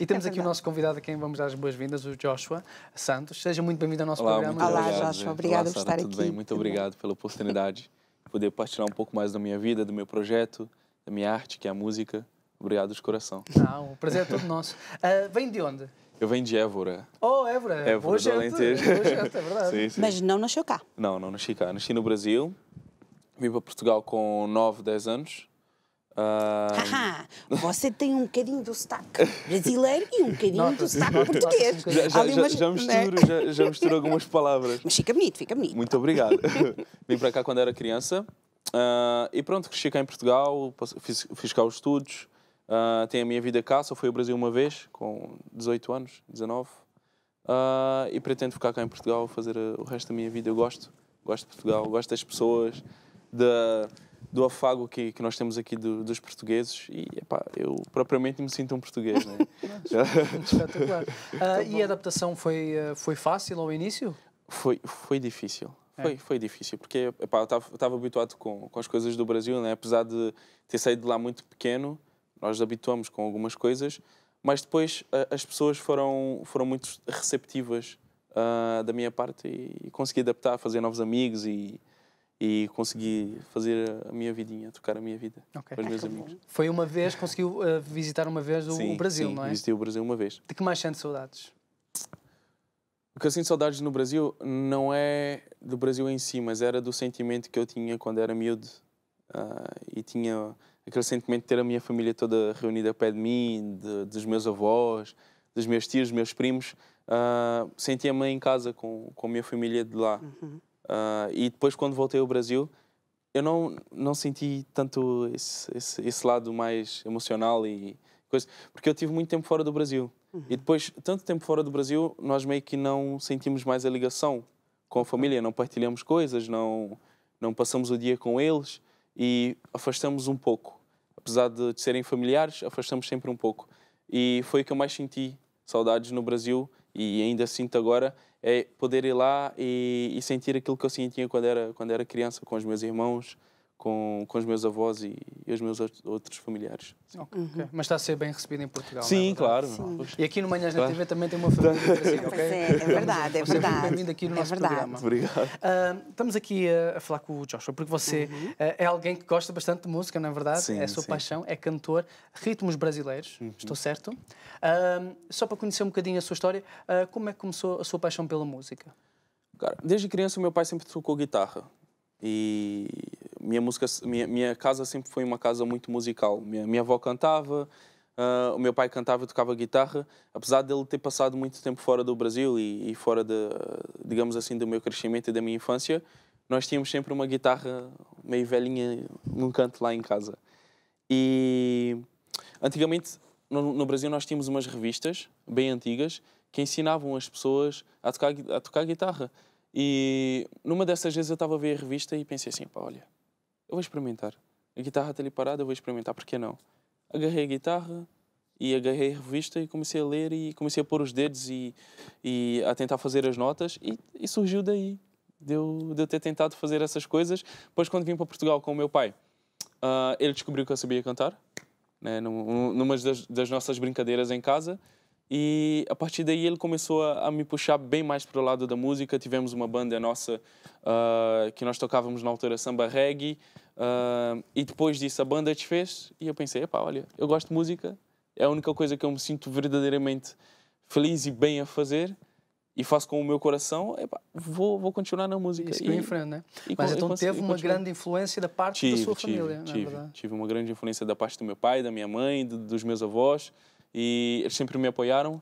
E temos é aqui o nosso convidado a quem vamos dar as boas-vindas, o Joshua Santos. Seja muito bem-vindo ao nosso Olá, programa. Olá, obrigado, Joshua. Obrigada Obrigado por estar estar tudo aqui. Bem? Muito obrigado pela oportunidade de poder partilhar um pouco mais da minha vida, do meu projeto, da minha arte, que é a música. Obrigado de coração. Não, ah, o prazer é todo nosso. Uh, vem de onde? Eu venho de Évora. Oh, Évora. Évora Boa do gente. Alentejo. Boa gente, é verdade. sim, sim. Mas não nasceu cá. Não, não nasci cá. Nasci no Brasil. Vim para Portugal com 9, 10 anos. Ah, você tem um bocadinho do sotaque brasileiro e um bocadinho do sotaque português. Já, já, já, né? misturo, já, já misturo algumas palavras. Mas fica bonito, fica bonito. Muito obrigado. Vim para cá quando era criança uh, e pronto, cresci cá em Portugal, fiz, fiz cá os estudos, uh, tenho a minha vida cá, só fui ao Brasil uma vez, com 18 anos, 19. Uh, e pretendo ficar cá em Portugal, fazer eh, o resto da minha vida. Eu gosto, gosto de Portugal, gosto das pessoas, da... De do afago que, que nós temos aqui do, dos portugueses e epá, eu propriamente me sinto um português. Né? Espetacular. Uh, e a adaptação foi, ah, foi fácil ao início? Foi, foi difícil. É. Foi, foi difícil, porque epá, eu estava habituado com, com as coisas do Brasil, né? apesar de ter saído de lá muito pequeno, nós habituamos com algumas coisas, mas depois ah, as pessoas foram, foram muito receptivas uh, da minha parte e, e consegui adaptar, fazer novos amigos e, e consegui fazer a minha vidinha, trocar a minha vida okay. com os meus amigos. Foi uma vez, conseguiu uh, visitar uma vez o, sim, o Brasil, sim, não é? visitei o Brasil uma vez. De que mais sente saudades? O que eu sinto saudades no Brasil não é do Brasil em si, mas era do sentimento que eu tinha quando era miúdo. Uh, e tinha aquele sentimento de ter a minha família toda reunida ao pé de mim, de, dos meus avós, dos meus tios, dos meus primos. Uh, Sentia-me em casa com, com a minha família de lá. Uhum. Uh, e depois, quando voltei ao Brasil, eu não, não senti tanto esse, esse, esse lado mais emocional e coisa. Porque eu tive muito tempo fora do Brasil. Uhum. E depois, tanto tempo fora do Brasil, nós meio que não sentimos mais a ligação com a família, não partilhamos coisas, não, não passamos o dia com eles e afastamos um pouco. Apesar de serem familiares, afastamos sempre um pouco. E foi o que eu mais senti saudades no Brasil e ainda sinto agora é poder ir lá e, e sentir aquilo que eu sentia quando era, quando era criança, com os meus irmãos, com, com os meus avós e, e os meus outros familiares. Okay, uhum. Mas está a ser bem recebido em Portugal. Sim, é claro. Sim. E aqui no Manhãs claro. na TV também tem uma família Brasil, é, okay? é, é, verdade, é verdade. Bem-vindo aqui no é nosso verdade. programa. Obrigado. Uh, estamos aqui a, a, falar com o Joshua, porque você uhum. Eh, é alguém que gosta bastante de música, não é verdade? Sim, é a sua sim. paixão, é cantor, ritmos brasileiros, uhum. estou certo? Uh, só para conhecer um bocadinho a sua história, ah, como é que começou a sua paixão pela música? Cara, desde criança o meu pai sempre tocou guitarra. E minha música, minha, minha casa sempre foi uma casa muito musical. Minha, minha avó cantava, uh, o meu pai cantava e tocava guitarra, apesar dele ter passado muito tempo fora do Brasil e, e fora de, digamos assim, do meu crescimento e da minha infância, nós tínhamos sempre uma guitarra meio velhinha num canto lá em casa. E antigamente no, no Brasil nós tínhamos umas revistas bem antigas que ensinavam as pessoas a tocar, a tocar guitarra. E numa dessas vezes eu estava a ver a revista e pensei assim, pá, olha, eu vou experimentar. A guitarra está ali parada, eu vou experimentar, por que não? Agarrei a guitarra e agarrei a revista e comecei a ler e comecei a pôr os dedos e, e a tentar fazer as notas e, e surgiu daí, de eu, de eu ter tentado fazer essas coisas. Depois, quando vim para Portugal com o meu pai, uh, ele descobriu que eu sabia cantar, né, numa das, das nossas brincadeiras em casa. E a partir daí ele começou a, a me puxar bem mais para o lado da música. Tivemos uma banda nossa uh, que nós tocávamos na altura samba reggae. Uh, e depois disso a banda desfez e eu pensei, epá, olha, eu gosto de música. É a única coisa que eu me sinto verdadeiramente feliz e bem a fazer e faço com o meu coração, epá, vou, vou continuar na música. Isso é e, né? E, Mas então e, então teve uma grande influência da parte tive, da sua tive, família, é tive, é tive uma grande influência da parte do meu pai, da minha mãe, dos meus avós e eles sempre me apoiaram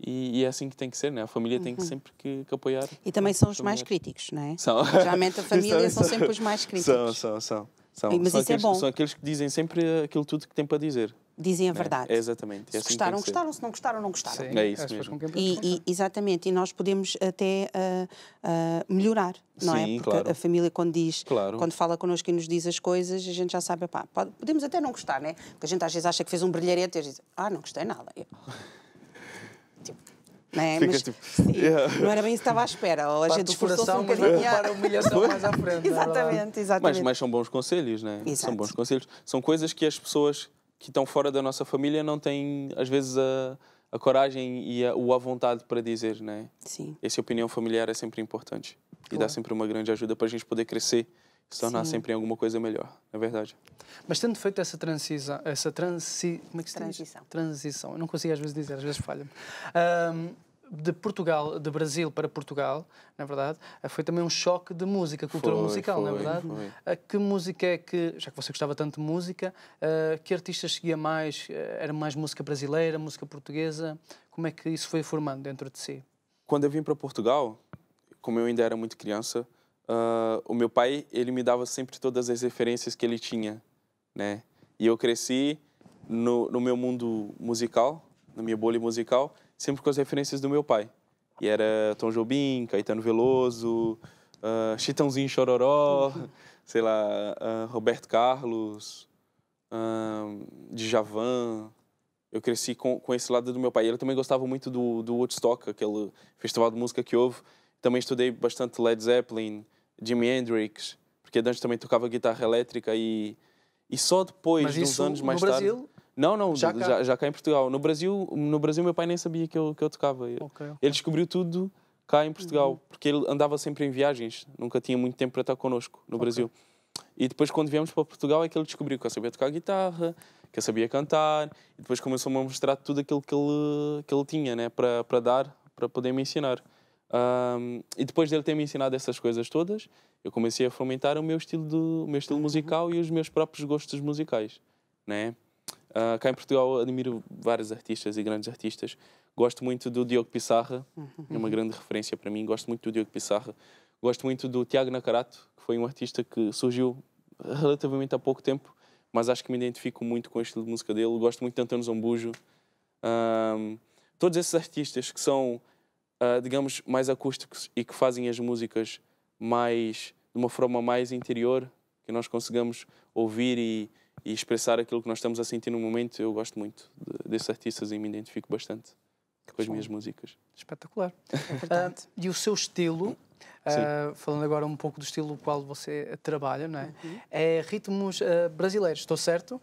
e, e, é assim que tem que ser, né? A família uhum. tem que uhum. sempre que, que apoiar. E também são os mais críticos, não é? São. Geralmente a família são, são, sempre os mais críticos. São, são, são. são. Mas são isso é aqueles, é bom. São aqueles que dizem sempre aquilo tudo que têm para dizer dizem a é, verdade. É exatamente. É se assim gostaram, gostaram, se não gostaram, não gostaram. Sim, é isso mesmo. E, e, exatamente, e nós podemos até uh, uh, melhorar, não Sim, é? Porque claro. a família quando diz, claro. quando fala connosco e nos diz as coisas, a gente já sabe, pá, podemos até não gostar, né? Porque a gente às vezes acha que fez um brilharete e diz, ah, não gostei nada. Eu... não, tipo, é? Né? Mas, tipo, yeah. não era bem isso que estava à espera. Ou a gente esforçou-se um bocadinho. Para a humilhação mais à frente. exatamente, exatamente. Mas, mas, são bons conselhos, não é? São bons conselhos. São coisas que as pessoas que estão fora da nossa família não têm, às vezes, a, a coragem e a, o vontade para dizer, né? Sim. Essa opinião familiar é sempre importante claro. e dá sempre uma grande ajuda para a gente poder crescer e se tornar Sim. sempre em alguma coisa melhor, é verdade. Mas tendo feito essa transição, essa transi, como é que se transição. Diz? transição, eu não consigo às vezes dizer, às vezes falha. Um, de Portugal, de Brasil para Portugal, na verdade, eh, foi também um choque de música, cultura foi, musical, foi, na verdade. Foi. Que música é que, já que você gostava tanto de música, eh, que artistas seguia mais? Eh, era mais música brasileira, música portuguesa? Como é que isso foi formando dentro de si? Quando eu vim para Portugal, como eu ainda era muito criança, uh, o meu pai ele me dava sempre todas as referências que ele tinha, né? E eu cresci no, no meu mundo musical, na minha bolha musical, sempre com as referências do meu pai. E era Tom Jobim, Caetano Veloso, uh, Chitãozinho Chororó, sei lá, uh, Roberto Carlos, uh, Djavan. Eu cresci com, com esse lado do meu pai. E ele também gostava muito do, do Woodstock, aquele festival de música que houve. Também estudei bastante Led Zeppelin, Jimi Hendrix, porque antes também tocava guitarra elétrica e, e só depois, uns anos mais tarde... Brasil? Não, não, já cá, já, já cá em Portugal. No Brasil, no Brasil, meu pai nem sabia que eu, que eu tocava. Okay, okay. Ele descobriu tudo cá em Portugal, uhum. porque ele andava sempre em viagens, nunca tinha muito tempo para estar connosco no okay. Brasil. E depois, quando viemos para Portugal, é que ele descobriu que eu sabia tocar guitarra, que eu sabia cantar, e depois começou-me a mostrar tudo aquilo que ele, que ele tinha né, para, para dar, para poder me ensinar. Um, e depois dele ter me ensinado essas coisas todas, eu comecei a fomentar o meu estilo, do, o meu estilo uhum. musical e os meus próprios gostos musicais. Né? Uh, cá em Portugal admiro vários artistas e grandes artistas. Gosto muito do Diogo Pissarra, uhum. é uma grande referência para mim. Gosto muito do Diogo Pissarra. Gosto muito do Tiago Nacarato, que foi um artista que surgiu relativamente há pouco tempo, mas acho que me identifico muito com o estilo de música dele. Gosto muito de Antônio Zambujo. todos esses artistas que são, uh, digamos, mais acústicos e que fazem as músicas mais de uma forma mais interior, que nós consigamos ouvir e e expressar aquilo que nós estamos a sentir no momento, eu gosto muito desses artistas e me identifico bastante com as minhas músicas. Espetacular. uh, e o seu estilo, uh, falando agora um pouco do estilo qual você eh, trabalha, não é? Uhum. É ritmos uh, brasileiros, estou certo?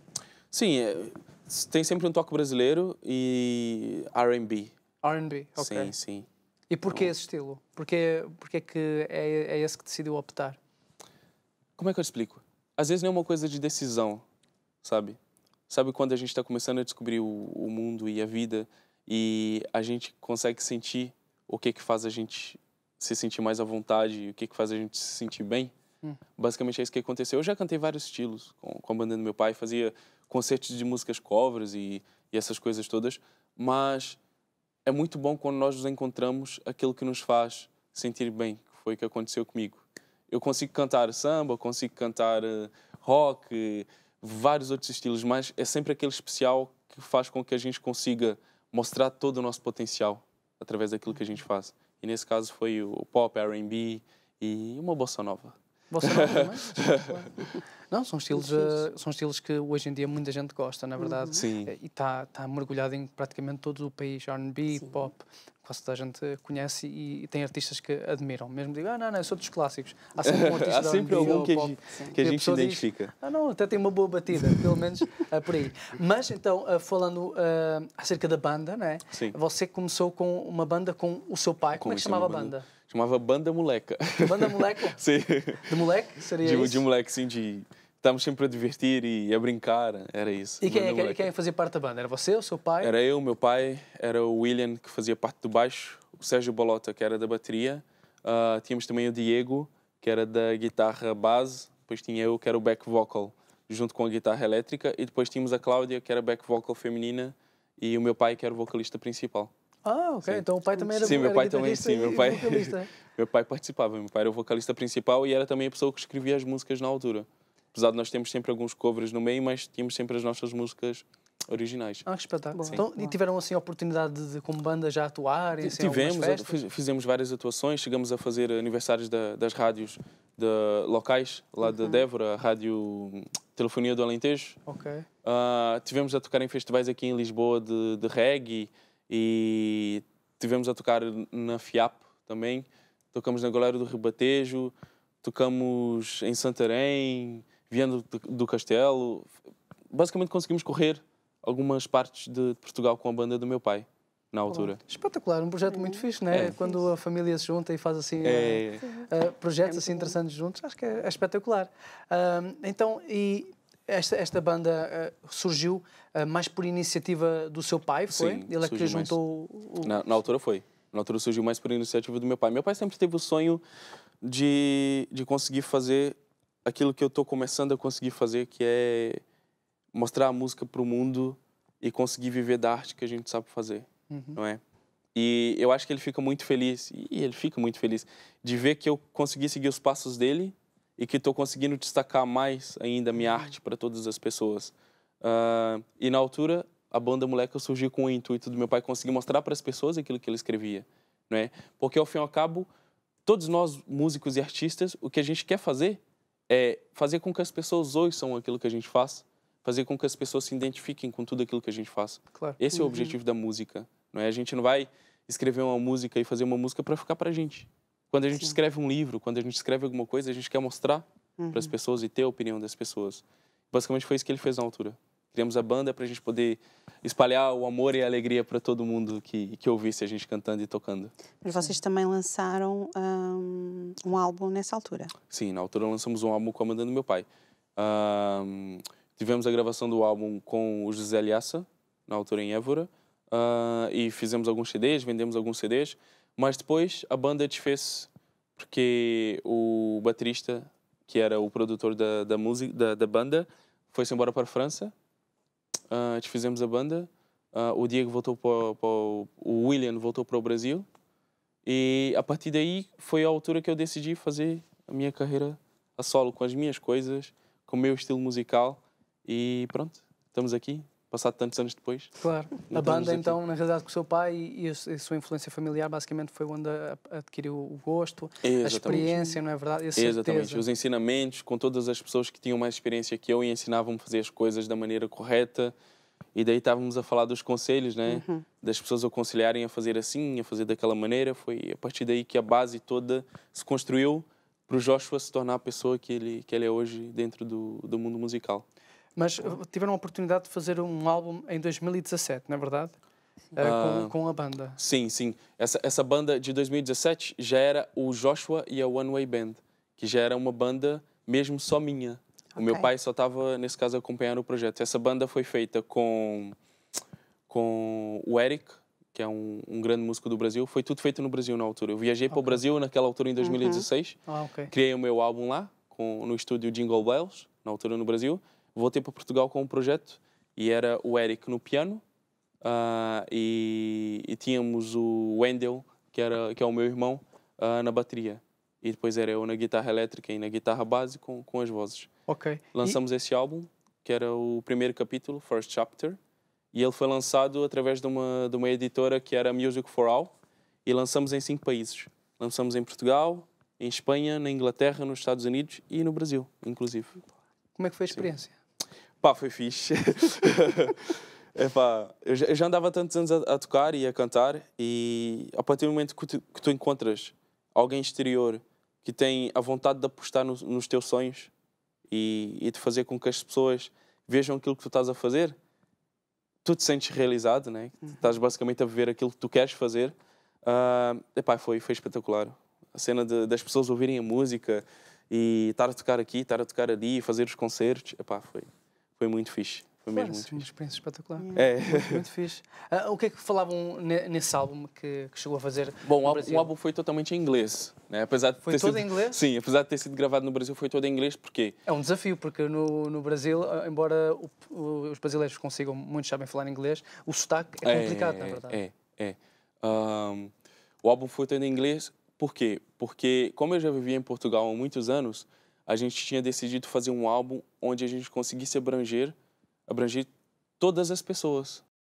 Sim, é, tem sempre um toque brasileiro e R&B. R&B, ok. Sim, sim. E porquê então... esse estilo? Porquê, porquê é que é, é esse que decidiu optar? Como é que eu explico? Às vezes não é uma coisa de decisão, sabe? Sabe quando a gente está começando a descobrir o, o, mundo e a vida e a gente consegue sentir o que que faz a gente se sentir mais à vontade, o que que faz a gente se sentir bem? Hum. Basicamente é isso que aconteceu. Eu já cantei vários estilos com, com a banda do meu pai, fazia concertos de músicas covers e, e essas coisas todas, mas é muito bom quando nós nos encontramos aquilo que nos faz sentir bem, que foi o que aconteceu comigo. Eu consigo cantar samba, consigo cantar eh, rock, vários outros estilos, mas é sempre aquele especial que faz com que a gente consiga mostrar todo o nosso potencial através daquilo que a gente faz. E nesse caso foi o pop, R&B e uma bossa nova. Bossa nova Não, são estilos, uh, são estilos que hoje em dia muita gente gosta, na verdade. Uhum. Sim. Eh, e está tá mergulhado em praticamente todo o país, R&B, pop, quase toda a gente conhece e, e, tem artistas que admiram. Mesmo digo, ah, não, não, sou dos clássicos. Há sempre um artista Há sempre algum que, a, gente, que a gente identifica. Diz, ah, não, até tem uma boa batida, pelo menos uh, por aí. Mas, então, uh, falando uh, acerca da banda, né? Sim. Você começou com uma banda com o seu pai. Como, Como é que chamava a banda? banda? Chamava Banda Moleca. Banda Moleca? sim. De moleque? Seria de, isso? De moleque, sim, de estávamos sempre a divertir e a brincar, era isso. E quem, é é quem, é quem fazia parte da banda? Era você, o seu pai? Era eu, meu pai, era o William, que fazia parte do baixo, o Sérgio Bolota, que era da bateria, uh, tínhamos também o Diego, que era da guitarra base, depois tinha eu, que era o back vocal, junto com a guitarra elétrica, e depois tínhamos a Cláudia, que era back vocal feminina, e o meu pai, que era o vocalista principal. Ah, ok. Sim. Então o pai também era Sim, meu pai também, sim. Meu pai, né? meu pai participava. Meu pai era o vocalista principal e era também a pessoa que escrevia as músicas na altura. Apesar de nós termos sempre alguns covers no meio, mas tínhamos sempre as nossas músicas originais. Ah, que espetáculo. Então, e tiveram assim a oportunidade de, como banda, já atuar? E, assim, Tivemos, fizemos várias atuações, chegamos a fazer aniversários da, das rádios de, locais, lá uhum. de Débora, a Rádio Telefonia do Alentejo. Ok. Uh, tivemos a tocar em festivais aqui em Lisboa de, de reggae e tivemos a tocar na FIAP também. Tocamos na Galera do Ribatejo, tocamos em Santarém, vindo do, Castelo. Basicamente conseguimos correr algumas partes de Portugal com a banda do meu pai na altura. Espetacular, um projeto muito fixe, né? É, Quando a família se junta e faz assim é, uh, uh, projetos é assim interessantes juntos, acho que é, é espetacular. Uh, então, e esta, esta banda eh, surgiu mais por iniciativa do seu pai, foi? Sim, Ele é que juntou o... na, na, altura foi. Na altura surgiu mais por iniciativa do meu pai. Meu pai sempre teve o sonho de, de conseguir fazer aquilo que eu estou começando a conseguir fazer, que é mostrar a música para o mundo e conseguir viver da arte que a gente sabe fazer, uhum. não é? E eu acho que ele fica muito feliz, e ele fica muito feliz, de ver que eu consegui seguir os passos dele e que estou conseguindo destacar mais ainda a minha uhum. arte para todas as pessoas. Uh, e na altura, a banda Moleca surgiu com o intuito do meu pai conseguir mostrar para as pessoas aquilo que ele escrevia, é? Porque ao fim e ao cabo, todos nós, músicos e artistas, o que a gente quer fazer é fazer com que as pessoas ouçam aquilo que a gente faz, fazer com que as pessoas se identifiquem com tudo aquilo que a gente faz. Claro. Esse uhum. é o uhum. objetivo da música, não é? A gente não vai escrever uma música e fazer uma música para ficar pra gente. Quando a gente Sim. escreve um livro, quando a gente escreve alguma coisa, a gente quer mostrar uhum. para as pessoas e ter a opinião das pessoas. Basicamente foi isso que ele fez na altura. Criamos a banda para a gente poder espalhar o amor e a alegria para todo mundo que, que ouvisse a gente cantando e tocando. Mas vocês também lançaram um, um álbum nessa altura? Sim, na altura lançamos um álbum com a Amanda do meu pai. Um, tivemos a gravação do álbum com o José Liassa, na altura em Évora, uh, e fizemos alguns CDs, vendemos alguns CDs, mas depois a banda desfez-se porque o baterista, que era o produtor da, da, música, da, da banda, foi-se embora para a França uh, ah, desfizemos a banda. Uh, o Diego voltou para, para, o William voltou para o Brasil e a partir daí foi a altura que eu decidi fazer a minha carreira a solo com as minhas coisas, com o meu estilo musical e pronto, estamos aqui passado tantos anos depois. Claro. a então, banda, então, na realidade, com o seu pai e, a sua influência familiar, basicamente, foi onde adquiriu o gosto, Exatamente. a experiência, não é verdade? Exatamente. Os ensinamentos com todas as pessoas que tinham mais experiência que eu e ensinavam-me a fazer as coisas da maneira correta. E daí estávamos a falar dos conselhos, né? Uhum. Das pessoas aconselharem a fazer assim, a fazer daquela maneira. Foi a partir daí que a base toda se construiu para o Joshua se tornar a pessoa que ele, que ele é hoje dentro do, do mundo musical. Mas eh, tiveram a oportunidade de fazer um álbum em 2017, não é verdade? Uh, com, ah, com, a banda. Sim, sim. Essa, essa banda de 2017 já era o Joshua e a One Way Band, que já era uma banda mesmo só minha. Okay. O meu pai só estava, nesse caso, acompanhando o projeto. Essa banda foi feita com, com o Eric, que é um, um grande músico do Brasil. Foi tudo feito no Brasil na altura. Eu viajei okay. para o Brasil naquela altura, em 2016. Uhum. Ah, okay. Criei o meu álbum lá, com, no estúdio Jingle Bells, na altura no Brasil voltei para Portugal com um projeto e era o Eric no piano uh, e, e, tínhamos o Wendell, que, era, que é o meu irmão, uh, na bateria. E depois era eu na guitarra elétrica e na guitarra base com, com as vozes. Ok. Lançamos e... esse álbum, que era o primeiro capítulo, First Chapter, e ele foi lançado através de uma, de uma editora que era Music for All, e lançamos em cinco países. Lançamos em Portugal, em Espanha, na Inglaterra, nos Estados Unidos e no Brasil, inclusive. Como é que foi a experiência? Sim. Pá, foi fixe. Epá, eu já, eu já andava tantos anos a, a, tocar e a cantar e a partir do momento que tu, que tu encontras alguém exterior que tem a vontade de apostar no, nos teus sonhos e, e de fazer com que as pessoas vejam aquilo que tu estás a fazer, tu te sentes realizado, né? Uhum. Estás basicamente a viver aquilo que tu queres fazer. Uh, epá, foi, foi espetacular. A cena de, das pessoas ouvirem a música e estar a tocar aqui, estar a tocar ali, fazer os concertos, epá, foi foi muito fixe. Foi mesmo claro, muito uma experiência espetacular. É. muito fixe. Uh, o que é que falavam nesse álbum que, que chegou a fazer? Bom, o, álbum foi totalmente em inglês. Né? Apesar de foi todo sido, em inglês? Sim, apesar de ter sido gravado no Brasil, foi todo em inglês, porque... É um desafio, porque no, no Brasil, ah, embora o, o, os brasileiros consigam, muitos sabem falar inglês, o sotaque é, é complicado, é, na verdade. É, é. Um, o álbum foi todo em inglês, por quê? Porque, como eu já vivia em Portugal há muitos anos, a gente tinha decidido fazer um álbum onde a gente conseguisse abranger, abranger todas as pessoas,